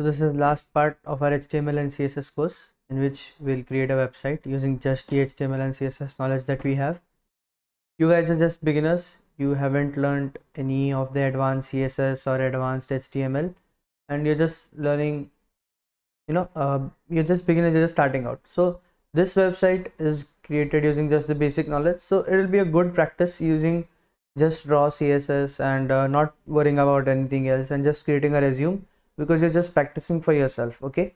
So this is the last part of our HTML and CSS course in which we'll create a website using just the HTML and CSS knowledge that we have. You guys are just beginners. You haven't learned any of the advanced CSS or advanced HTML and you're just learning, you know, uh, you're just beginners, you're just starting out. So this website is created using just the basic knowledge. So it will be a good practice using just raw CSS and uh, not worrying about anything else and just creating a resume because you're just practicing for yourself okay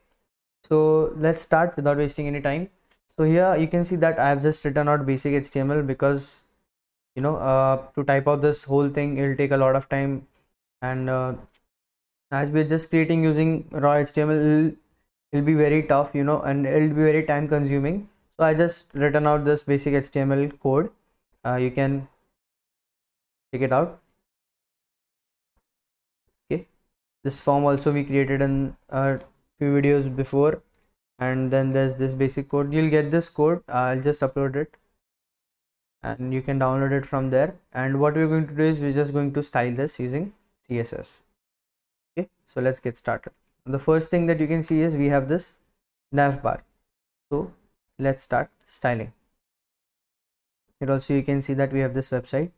so let's start without wasting any time so here you can see that i have just written out basic html because you know uh, to type out this whole thing it'll take a lot of time and uh, as we're just creating using raw html it'll, it'll be very tough you know and it'll be very time consuming so i just written out this basic html code uh, you can check it out this form also we created in a few videos before and then there's this basic code you'll get this code i'll just upload it and you can download it from there and what we're going to do is we're just going to style this using css okay so let's get started the first thing that you can see is we have this navbar so let's start styling it also you can see that we have this website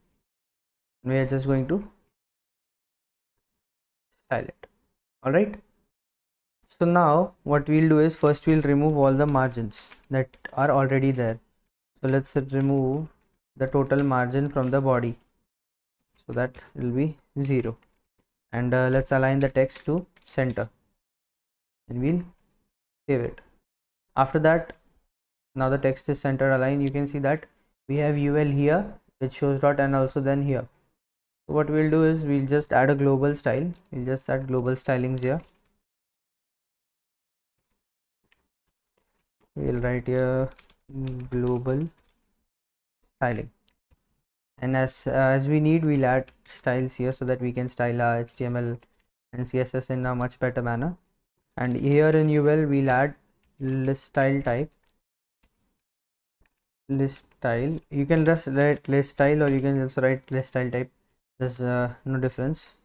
we are just going to palette all right so now what we'll do is first we'll remove all the margins that are already there so let's remove the total margin from the body so that will be zero and uh, let's align the text to center and we'll save it after that now the text is center aligned you can see that we have ul here which shows dot and also then here what we'll do is we'll just add a global style we'll just add global stylings here we'll write here global styling and as uh, as we need we'll add styles here so that we can style our html and css in a much better manner and here in ul we'll add list style type list style you can just write list style or you can also write list style type there's uh, no difference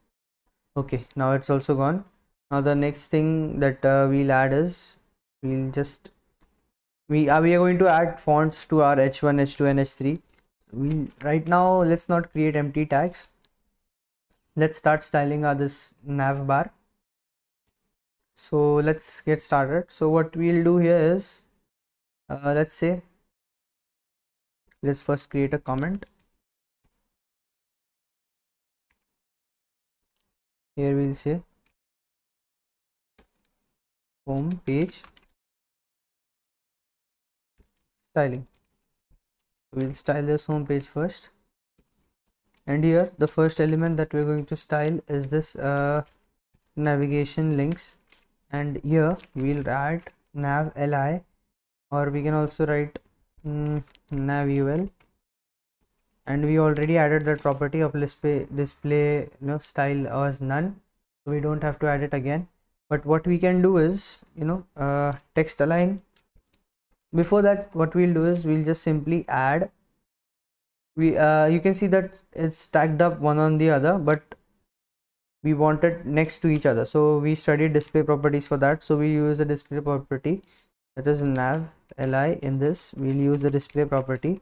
okay now it's also gone now the next thing that uh, we'll add is we'll just we are uh, we are going to add fonts to our h1 h2 and h3 we'll right now let's not create empty tags let's start styling our this nav bar so let's get started so what we'll do here is uh, let's say let's first create a comment here we'll say home page styling we'll style this home page first and here the first element that we're going to style is this uh, navigation links and here we'll add nav li or we can also write mm, nav ul and we already added that property of display display you know style as none so we don't have to add it again but what we can do is you know uh, text align before that what we'll do is we'll just simply add we uh, you can see that it's stacked up one on the other but we want it next to each other so we studied display properties for that so we use a display property that is nav li in this we'll use the display property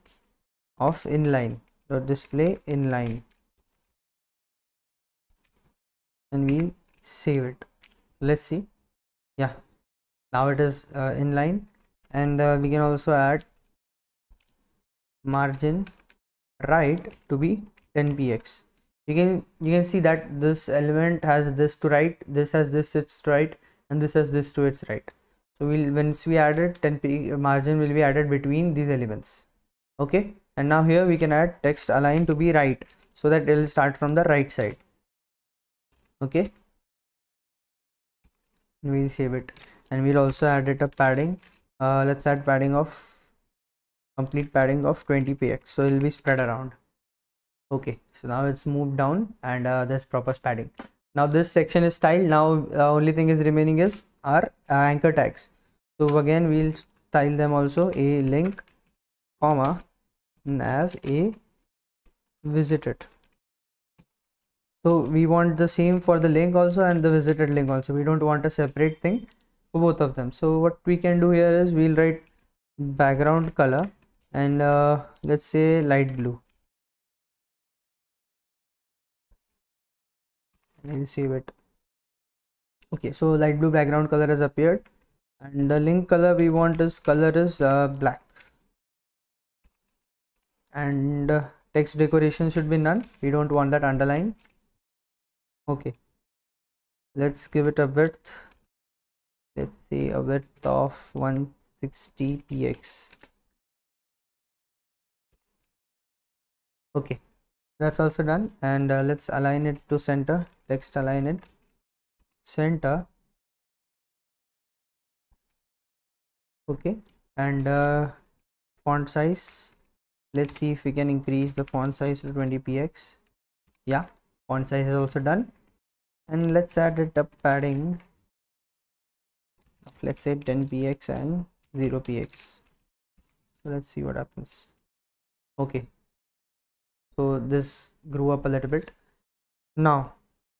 of inline Dot display inline and we save it let's see yeah now it is uh, inline and uh, we can also add margin right to be 10 px you can you can see that this element has this to right this has this its right and this has this to its right so we'll once we added 10 p margin will be added between these elements okay and now here we can add text align to be right so that it will start from the right side okay we'll save it and we'll also add it a padding uh, let's add padding of complete padding of 20 px so it will be spread around okay so now it's moved down and uh, there's proper padding now this section is styled now uh, only thing is remaining is our uh, anchor tags so again we'll style them also a link comma nav a visited so we want the same for the link also and the visited link also we don't want a separate thing for both of them so what we can do here is we'll write background color and uh, let's say light blue and will save it okay so light blue background color has appeared and the link color we want is color is uh, black and uh, text decoration should be none we don't want that underline okay let's give it a width let's say a width of 160 px okay that's also done and uh, let's align it to center text align it center okay and uh, font size let's see if we can increase the font size to 20px yeah font size is also done and let's add it up padding let's say 10px and 0px so let's see what happens okay so this grew up a little bit now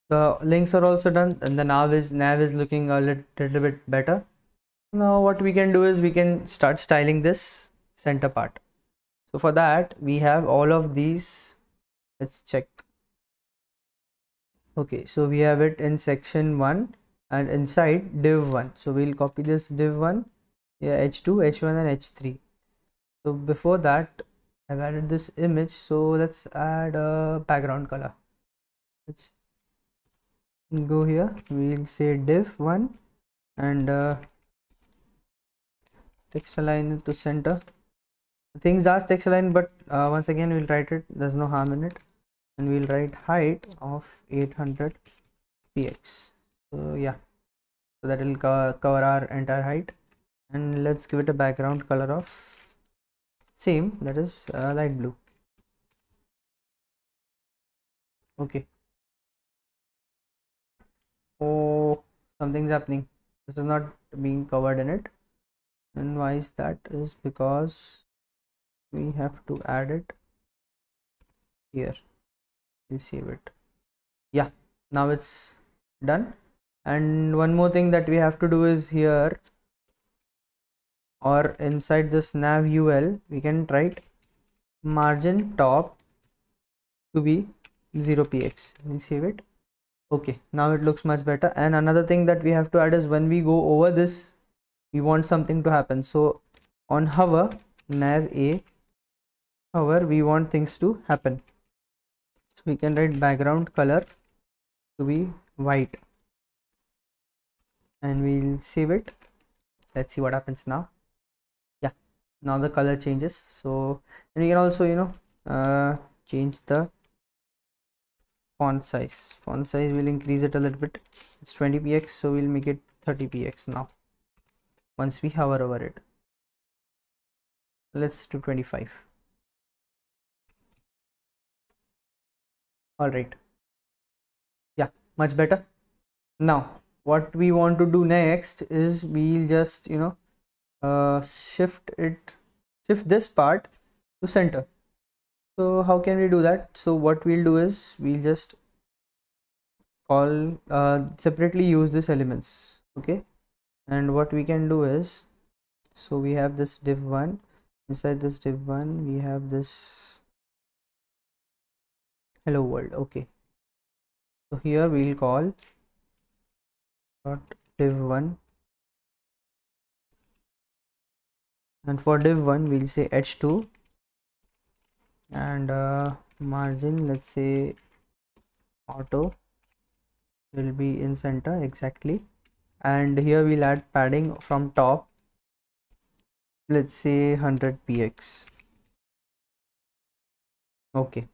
the links are also done and the nav is nav is looking a little bit better now what we can do is we can start styling this center part so for that we have all of these let's check okay so we have it in section 1 and inside div 1 so we'll copy this div 1 yeah h2 h1 and h3 so before that I've added this image so let's add a background color let's go here we'll say div 1 and uh, text align to center things are text line, but uh, once again we'll write it there's no harm in it and we'll write height of 800 px so yeah so that will co cover our entire height and let's give it a background color of same that is uh, light blue okay oh something's happening this is not being covered in it and why is that is because we have to add it here we'll save it yeah now it's done and one more thing that we have to do is here or inside this nav ul we can write margin top to be 0 px we save it okay now it looks much better and another thing that we have to add is when we go over this we want something to happen so on hover nav a however we want things to happen so we can write background color to be white and we'll save it let's see what happens now yeah now the color changes so and we can also you know uh, change the font size font size will increase it a little bit it's 20px so we'll make it 30px now once we hover over it let's do 25 all right yeah much better now what we want to do next is we'll just you know uh, shift it shift this part to center so how can we do that so what we'll do is we'll just call uh, separately use these elements okay and what we can do is so we have this div1 inside this div1 we have this hello world okay so here we'll call dot div1 and for div1 we'll say h2 and uh, margin let's say auto will be in center exactly and here we'll add padding from top let's say 100 px okay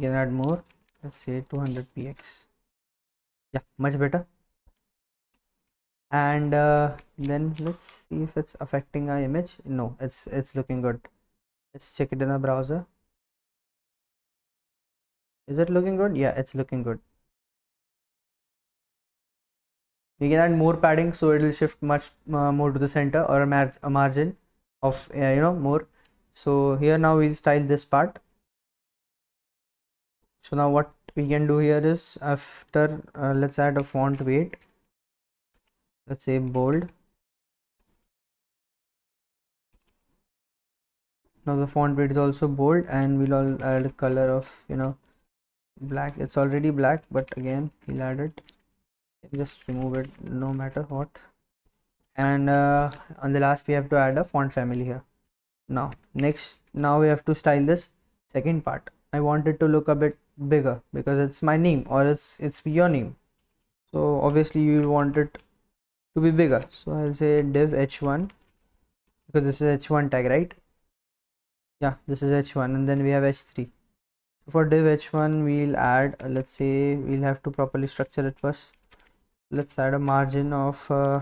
can add more let's say 200 px yeah much better and uh, then let's see if it's affecting our image no it's it's looking good let's check it in our browser is it looking good yeah it's looking good we can add more padding so it will shift much uh, more to the center or a, mar a margin of uh, you know more so here now we'll style this part so now what we can do here is after uh, let's add a font weight let's say bold now the font weight is also bold and we'll all add a color of you know black it's already black but again we'll add it just remove it no matter what and uh, on the last we have to add a font family here now next now we have to style this second part I want it to look a bit bigger because it's my name or it's it's your name so obviously you want it to be bigger so I'll say div h1 because this is h1 tag right yeah this is h1 and then we have h3 so for div h1 we'll add uh, let's say we'll have to properly structure it first let's add a margin of uh,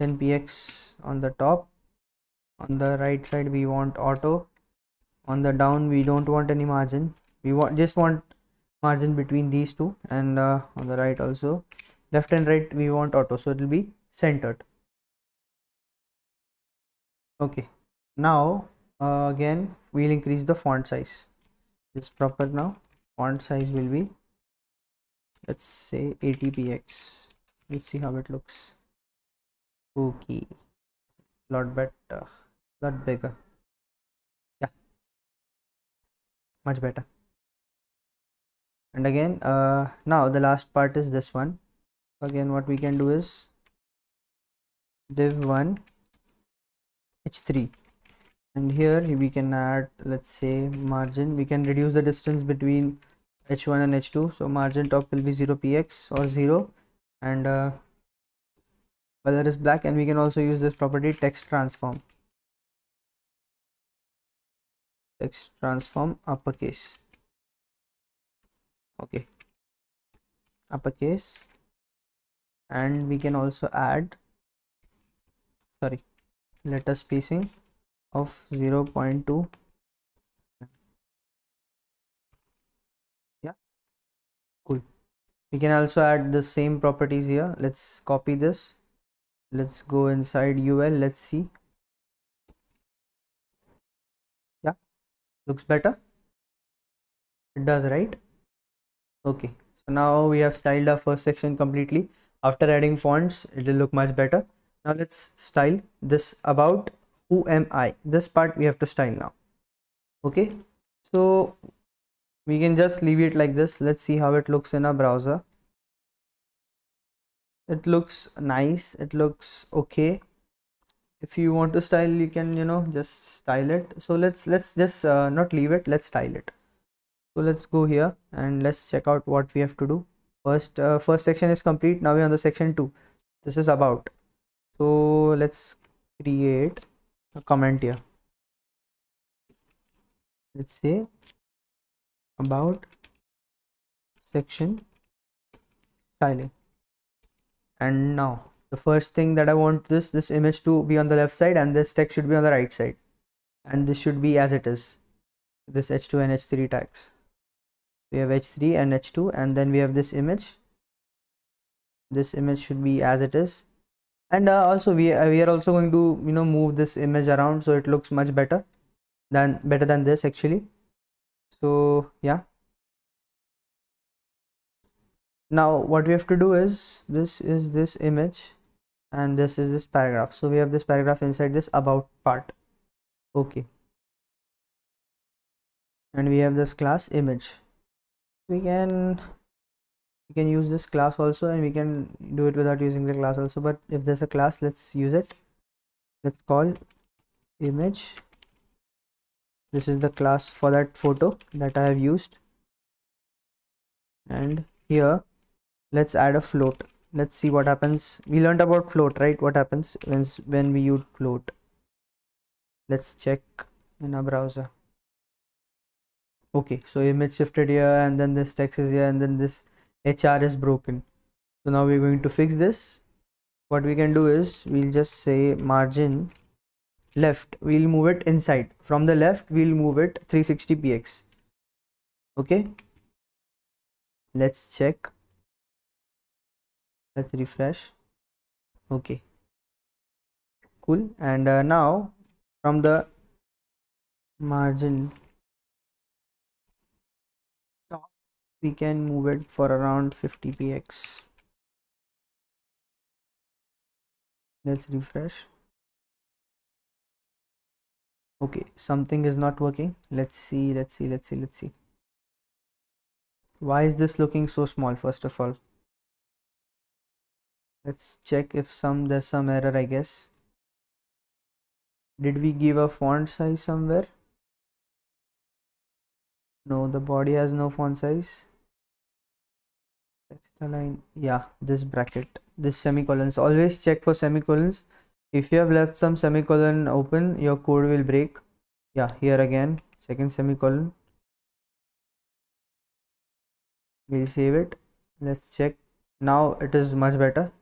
10px on the top on the right side we want auto on the down we don't want any margin we want just want margin between these two and uh, on the right also left and right we want auto so it will be centered okay now uh, again we'll increase the font size this proper now font size will be let's say 80px let's see how it looks okay lot better lot bigger much better and again uh, now the last part is this one again what we can do is div1 h3 and here we can add let's say margin we can reduce the distance between h1 and h2 so margin top will be 0 px or 0 and uh, color is black and we can also use this property text transform text transform uppercase okay uppercase and we can also add sorry letter spacing of 0 0.2 yeah cool we can also add the same properties here let's copy this let's go inside ul let's see looks better it does right okay so now we have styled our first section completely after adding fonts it will look much better now let's style this about who am i this part we have to style now okay so we can just leave it like this let's see how it looks in our browser it looks nice it looks okay if you want to style you can you know just style it so let's let's just uh, not leave it let's style it so let's go here and let's check out what we have to do first uh, first section is complete now we're on the section 2 this is about so let's create a comment here let's say about section styling and now the first thing that I want this this image to be on the left side and this text should be on the right side and this should be as it is this h2 and h3 tags we have h3 and h2 and then we have this image this image should be as it is and uh, also we uh, we are also going to you know move this image around so it looks much better than better than this actually so yeah now what we have to do is this is this image and this is this paragraph so we have this paragraph inside this about part okay and we have this class image we can we can use this class also and we can do it without using the class also but if there's a class let's use it let's call image this is the class for that photo that i have used and here let's add a float let's see what happens we learned about float right what happens when when we use float let's check in our browser okay so image shifted here and then this text is here and then this hr is broken so now we're going to fix this what we can do is we'll just say margin left we'll move it inside from the left we'll move it 360px okay let's check let's refresh okay cool and uh, now from the margin top we can move it for around 50 px let's refresh okay something is not working let's see let's see let's see let's see why is this looking so small first of all let's check if some there's some error i guess did we give a font size somewhere no the body has no font size extra line yeah this bracket this semicolons always check for semicolons if you have left some semicolon open your code will break yeah here again second semicolon we'll save it let's check now it is much better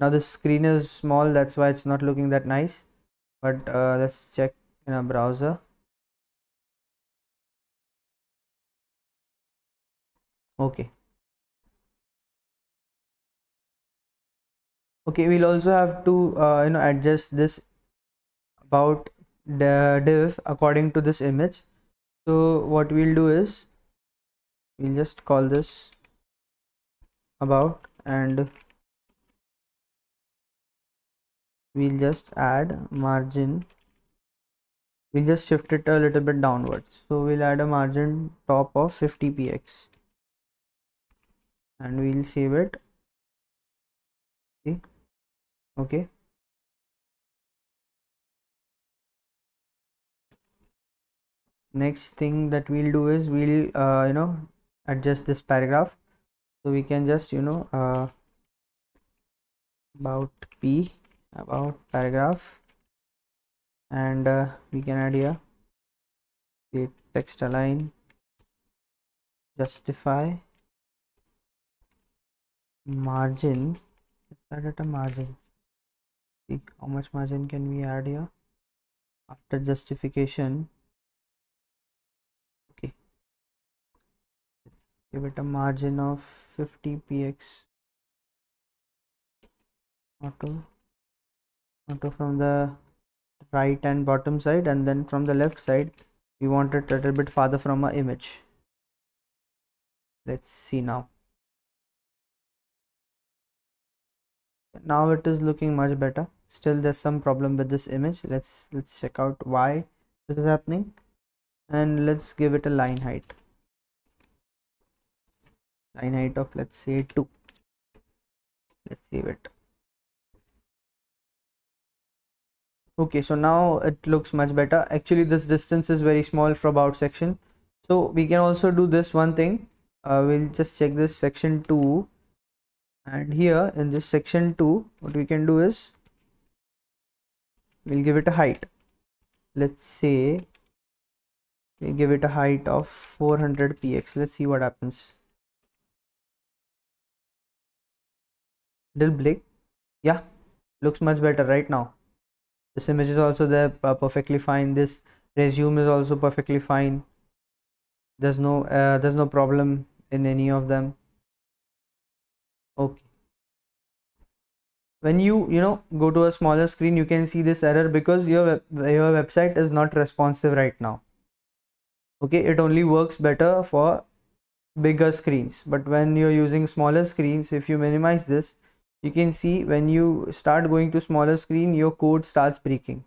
now the screen is small that's why it's not looking that nice but uh, let's check in a browser okay okay we'll also have to uh, you know adjust this about the div according to this image so what we'll do is we'll just call this about and we'll just add margin we'll just shift it a little bit downwards so we'll add a margin top of 50 px and we'll save it see okay next thing that we'll do is we'll uh, you know adjust this paragraph so we can just you know uh, about p about paragraph and uh, we can add here create text align justify margin let's at a margin see how much margin can we add here after justification okay give it a margin of 50 px auto from the right and bottom side and then from the left side we want it a little bit farther from our image let's see now now it is looking much better still there's some problem with this image let's let's check out why this is happening and let's give it a line height line height of let's say 2 let's save it okay so now it looks much better actually this distance is very small for about section so we can also do this one thing uh, we'll just check this section 2 and here in this section 2 what we can do is we'll give it a height let's say we give it a height of 400 px let's see what happens little blink yeah looks much better right now this image is also there uh, perfectly fine this resume is also perfectly fine there's no uh, there's no problem in any of them okay when you you know go to a smaller screen you can see this error because your your website is not responsive right now okay it only works better for bigger screens but when you're using smaller screens if you minimize this you can see when you start going to smaller screen your code starts breaking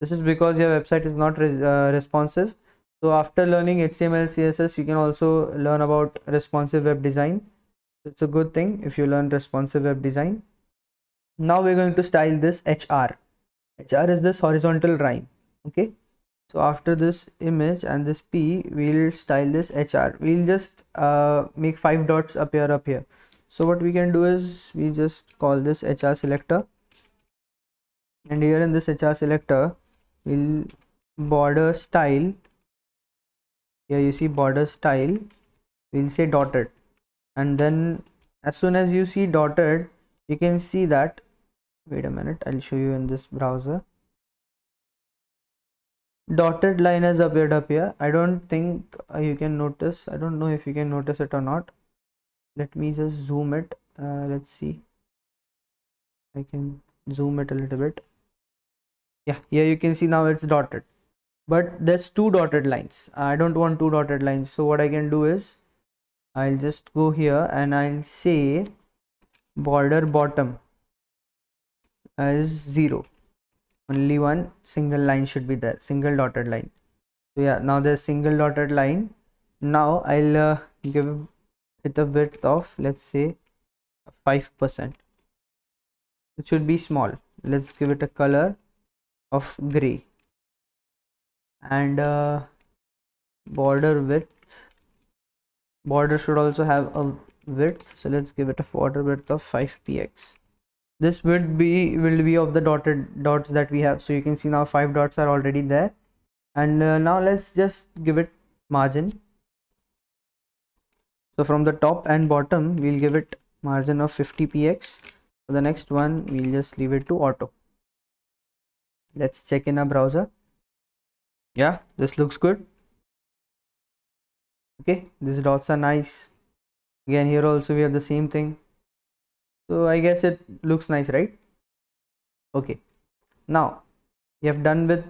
this is because your website is not re uh, responsive so after learning html css you can also learn about responsive web design it's a good thing if you learn responsive web design now we're going to style this hr hr is this horizontal line okay so after this image and this p we'll style this hr we'll just uh, make five dots appear up here so what we can do is we just call this hr selector and here in this hr selector we'll border style here you see border style we'll say dotted and then as soon as you see dotted you can see that wait a minute i'll show you in this browser dotted line has appeared up here i don't think uh, you can notice i don't know if you can notice it or not let me just zoom it uh, let's see I can zoom it a little bit yeah here you can see now it's dotted but there's two dotted lines I don't want two dotted lines so what I can do is I'll just go here and I'll say border bottom as 0 only one single line should be there single dotted line so yeah now there's single dotted line now I'll uh, give with a width of let's say 5% it should be small let's give it a color of gray and uh, border width border should also have a width so let's give it a border width of 5px this width be will be of the dotted dots that we have so you can see now five dots are already there and uh, now let's just give it margin so from the top and bottom we'll give it margin of 50 px for the next one we'll just leave it to auto let's check in our browser yeah this looks good okay these dots are nice again here also we have the same thing so i guess it looks nice right okay now you have done with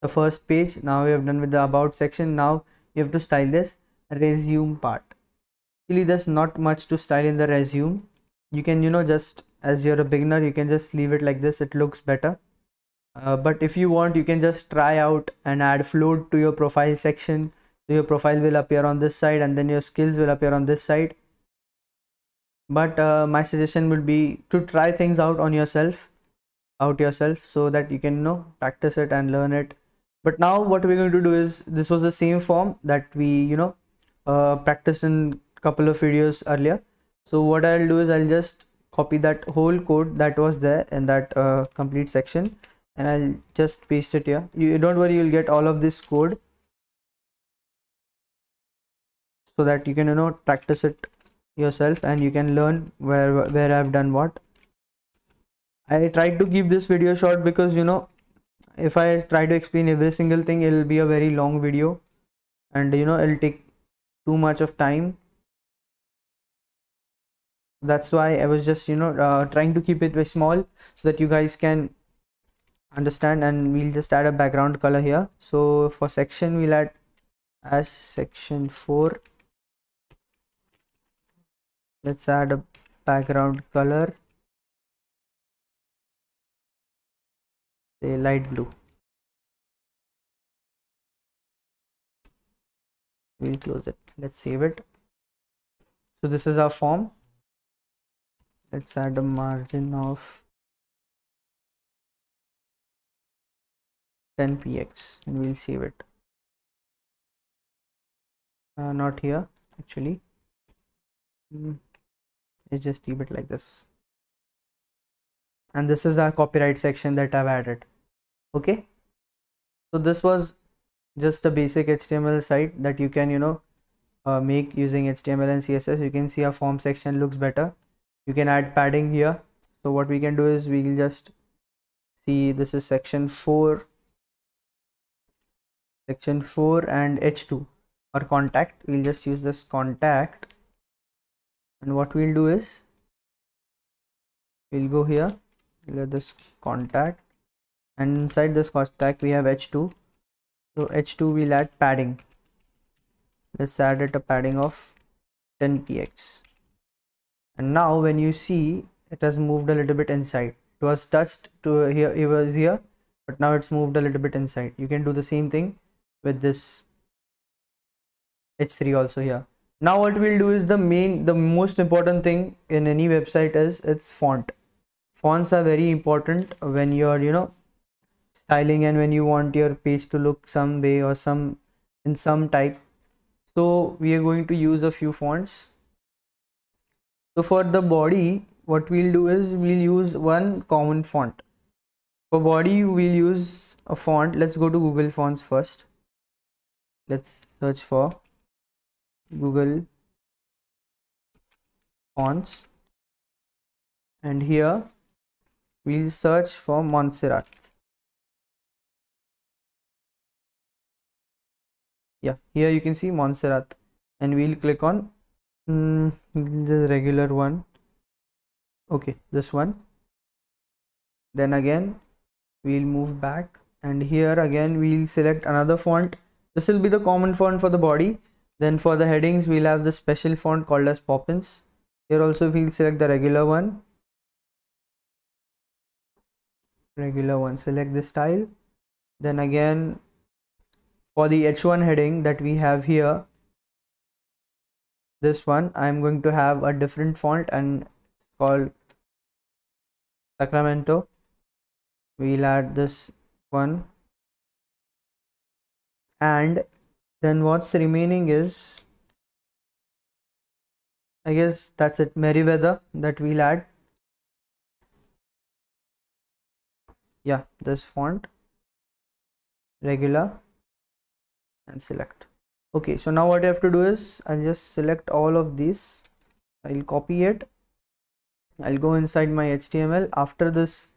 the first page now you have done with the about section now you have to style this resume part really there's not much to style in the resume you can you know just as you're a beginner you can just leave it like this it looks better uh, but if you want you can just try out and add float to your profile section so your profile will appear on this side and then your skills will appear on this side but uh, my suggestion would be to try things out on yourself out yourself so that you can you know practice it and learn it but now what we're going to do is this was the same form that we you know uh, practiced in couple of videos earlier so what I'll do is I'll just copy that whole code that was there in that uh, complete section and I'll just paste it here you don't worry you'll get all of this code so that you can you know practice it yourself and you can learn where where I've done what I tried to keep this video short because you know if I try to explain every single thing it'll be a very long video and you know it'll take too much of time that's why i was just you know uh, trying to keep it very small so that you guys can understand and we'll just add a background color here so for section we'll add as section 4 let's add a background color say light blue we'll close it let's save it so this is our form let's add a margin of 10 px and we'll save it uh, not here actually let's hmm. just leave it like this and this is our copyright section that I've added okay so this was just a basic HTML site that you can you know uh, make using HTML and CSS you can see our form section looks better you can add padding here so what we can do is we will just see this is section 4 section 4 and h2 or contact we'll just use this contact and what we'll do is we'll go here let this contact and inside this contact we have h2 so h2 we'll add padding let's add it a padding of 10px and now when you see it has moved a little bit inside it was touched to here it was here but now it's moved a little bit inside you can do the same thing with this h3 also here now what we'll do is the main the most important thing in any website is its font fonts are very important when you're you know styling and when you want your page to look some way or some in some type so we are going to use a few fonts so for the body, what we'll do is we'll use one common font. For body, we'll use a font. Let's go to Google Fonts first. Let's search for Google Fonts. And here we'll search for Montserrat. Yeah, here you can see Montserrat and we'll click on mm, the regular one okay this one then again we'll move back and here again we'll select another font this will be the common font for the body then for the headings we'll have the special font called as poppins here also we'll select the regular one regular one select the style then again for the h1 heading that we have here this one i'm going to have a different font and it's called sacramento we'll add this one and then what's remaining is i guess that's it Meriwether that we'll add yeah this font regular and select okay so now what I have to do is I'll just select all of these I'll copy it I'll go inside my HTML after this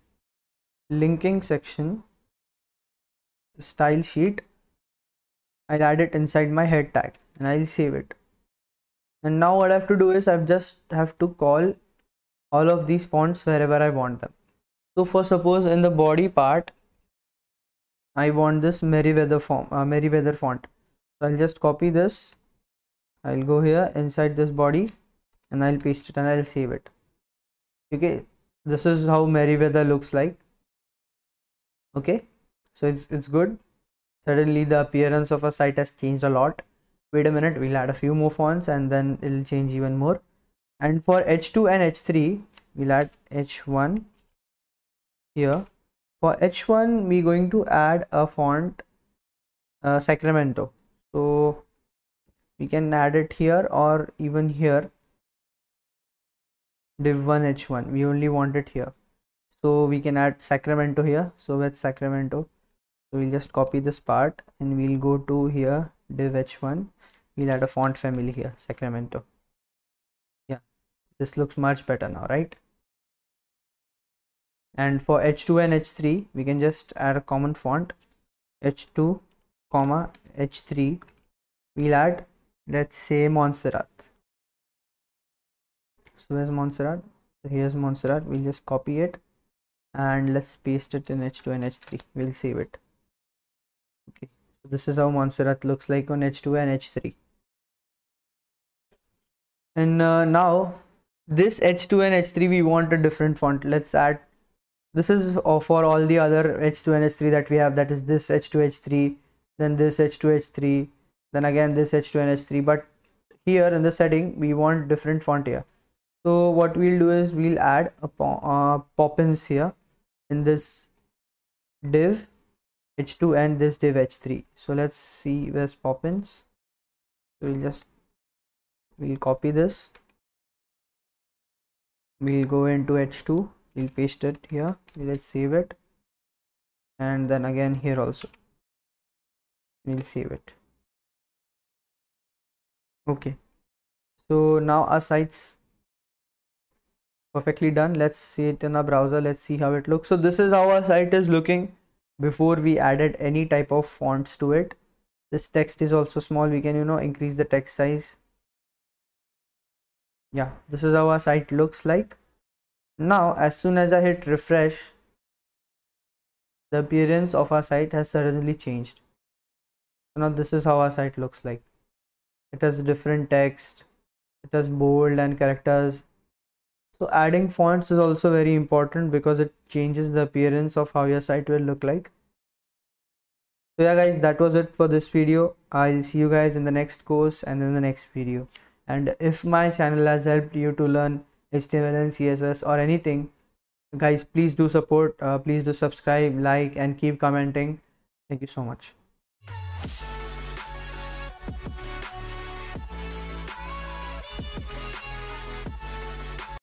linking section the style sheet I'll add it inside my head tag and I'll save it and now what I have to do is I just have to call all of these fonts wherever I want them so for suppose in the body part I want this Merryweather form, uh, font I'll just copy this I'll go here inside this body and I'll paste it and I'll save it okay this is how Merryweather looks like okay so it's it's good suddenly the appearance of a site has changed a lot wait a minute we'll add a few more fonts and then it'll change even more and for h2 and h3 we'll add h1 here for h1 we're going to add a font uh, sacramento so we can add it here or even here div1 h1 we only want it here so we can add sacramento here so with sacramento so we'll just copy this part and we'll go to here div h1 we'll add a font family here sacramento yeah this looks much better now right and for h2 and h3 we can just add a common font h2 comma h3 we'll add let's say Montserrat so where's Montserrat so here's Montserrat we'll just copy it and let's paste it in h2 and h3 we'll save it okay so this is how Montserrat looks like on h2 and h3 and uh, now this h2 and h3 we want a different font let's add this is for all the other h2 and h3 that we have that is this h2 h3 then this h2h3 then again this h2nh3 but here in the setting we want different font here so what we'll do is we'll add a pop, uh, poppins here in this div h2 and this div h3 so let's see where's poppins we'll just we'll copy this we'll go into h2 we'll paste it here let's save it and then again here also we'll save it okay so now our sites perfectly done let's see it in our browser let's see how it looks so this is how our site is looking before we added any type of fonts to it this text is also small we can you know increase the text size yeah this is how our site looks like now as soon as i hit refresh the appearance of our site has suddenly changed so now this is how our site looks like it has different text it has bold and characters so adding fonts is also very important because it changes the appearance of how your site will look like so yeah guys that was it for this video i'll see you guys in the next course and in the next video and if my channel has helped you to learn html and css or anything guys please do support uh, please do subscribe like and keep commenting thank you so much